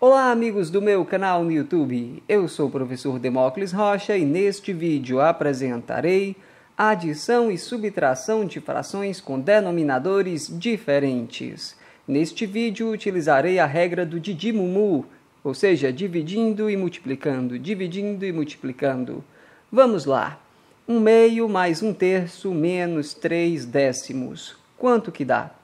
Olá, amigos do meu canal no YouTube. Eu sou o professor Demócles Rocha e neste vídeo apresentarei adição e subtração de frações com denominadores diferentes. Neste vídeo utilizarei a regra do Didimumu, ou seja, dividindo e multiplicando, dividindo e multiplicando. Vamos lá. 1 um meio mais 1 um terço menos 3 décimos. Quanto que dá?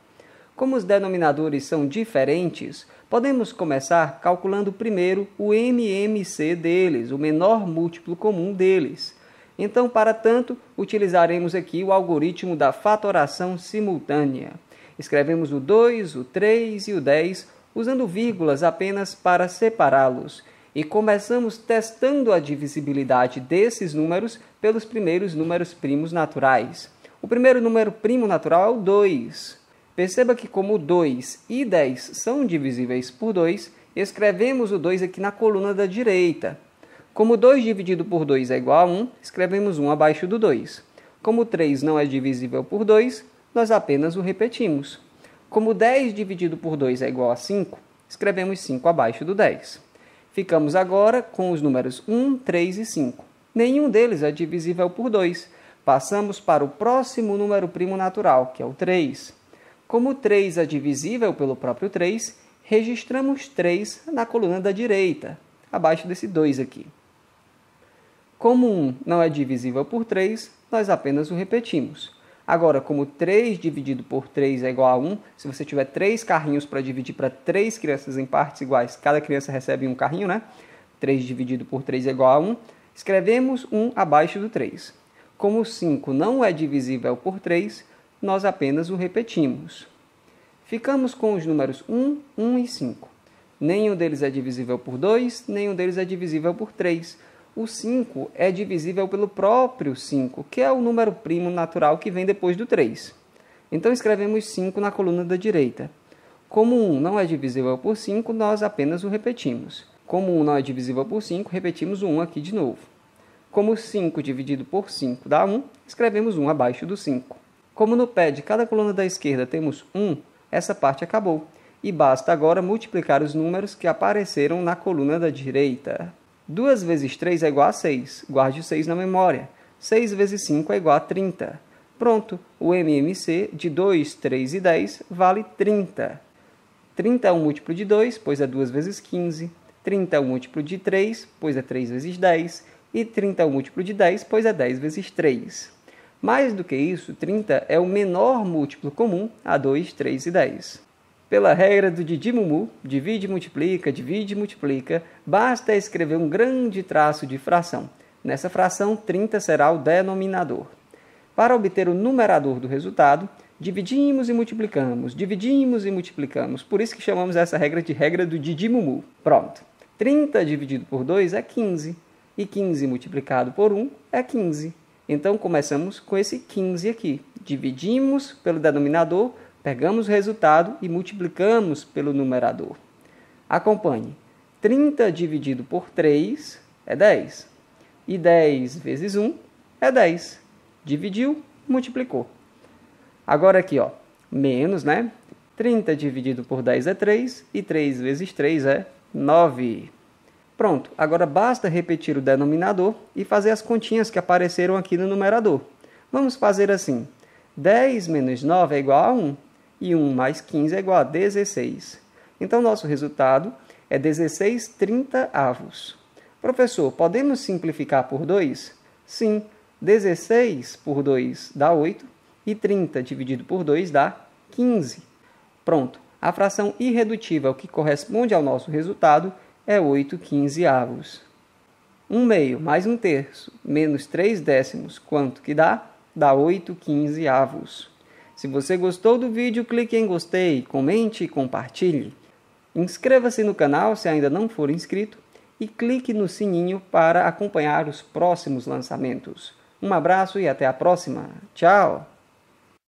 Como os denominadores são diferentes, podemos começar calculando primeiro o MMC deles, o menor múltiplo comum deles. Então, para tanto, utilizaremos aqui o algoritmo da fatoração simultânea. Escrevemos o 2, o 3 e o 10 usando vírgulas apenas para separá-los e começamos testando a divisibilidade desses números pelos primeiros números primos naturais. O primeiro número primo natural é o 2. Perceba que como 2 e 10 são divisíveis por 2, escrevemos o 2 aqui na coluna da direita. Como 2 dividido por 2 é igual a 1, escrevemos 1 abaixo do 2. Como 3 não é divisível por 2, nós apenas o repetimos. Como 10 dividido por 2 é igual a 5, escrevemos 5 abaixo do 10. Ficamos agora com os números 1, 3 e 5. Nenhum deles é divisível por 2. Passamos para o próximo número primo natural, que é o 3. Como 3 é divisível pelo próprio 3, registramos 3 na coluna da direita, abaixo desse 2 aqui. Como 1 não é divisível por 3, nós apenas o repetimos. Agora, como 3 dividido por 3 é igual a 1, se você tiver 3 carrinhos para dividir para 3 crianças em partes iguais, cada criança recebe um carrinho, né? 3 dividido por 3 é igual a 1, escrevemos 1 abaixo do 3. Como 5 não é divisível por 3, nós apenas o repetimos. Ficamos com os números 1, 1 e 5. Nenhum deles é divisível por 2, nenhum deles é divisível por 3. O 5 é divisível pelo próprio 5, que é o número primo natural que vem depois do 3. Então escrevemos 5 na coluna da direita. Como 1 não é divisível por 5, nós apenas o repetimos. Como 1 não é divisível por 5, repetimos o 1 aqui de novo. Como 5 dividido por 5 dá 1, escrevemos 1 abaixo do 5. Como no pé de cada coluna da esquerda temos 1, essa parte acabou, e basta agora multiplicar os números que apareceram na coluna da direita. 2 vezes 3 é igual a 6, guarde 6 na memória. 6 vezes 5 é igual a 30. Pronto, o MMC de 2, 3 e 10 vale 30. 30 é um múltiplo de 2, pois é 2 vezes 15. 30 é um múltiplo de 3, pois é 3 vezes 10. E 30 é um múltiplo de 10, pois é 10 vezes 3. Mais do que isso, 30 é o menor múltiplo comum a 2, 3 e 10. Pela regra do Didimumu, divide e multiplica, divide e multiplica, basta escrever um grande traço de fração. Nessa fração, 30 será o denominador. Para obter o numerador do resultado, dividimos e multiplicamos, dividimos e multiplicamos. Por isso que chamamos essa regra de regra do Didimumu. Pronto. 30 dividido por 2 é 15, e 15 multiplicado por 1 é 15. Então começamos com esse 15 aqui. Dividimos pelo denominador, pegamos o resultado e multiplicamos pelo numerador. Acompanhe. 30 dividido por 3 é 10. E 10 vezes 1 é 10. Dividiu, multiplicou. Agora aqui, ó, menos, né? 30 dividido por 10 é 3 e 3 vezes 3 é 9. Pronto, agora basta repetir o denominador e fazer as continhas que apareceram aqui no numerador. Vamos fazer assim: 10 menos 9 é igual a 1 e 1 mais 15 é igual a 16. Então, nosso resultado é 16 30 avos. Professor, podemos simplificar por 2? Sim, 16 por 2 dá 8 e 30 dividido por 2 dá 15. Pronto, a fração irredutível que corresponde ao nosso resultado é 8 quinzeavos. Um meio mais um terço menos 3 décimos, quanto que dá? Dá 8 quinzeavos. Se você gostou do vídeo, clique em gostei, comente e compartilhe. Inscreva-se no canal se ainda não for inscrito e clique no sininho para acompanhar os próximos lançamentos. Um abraço e até a próxima. Tchau!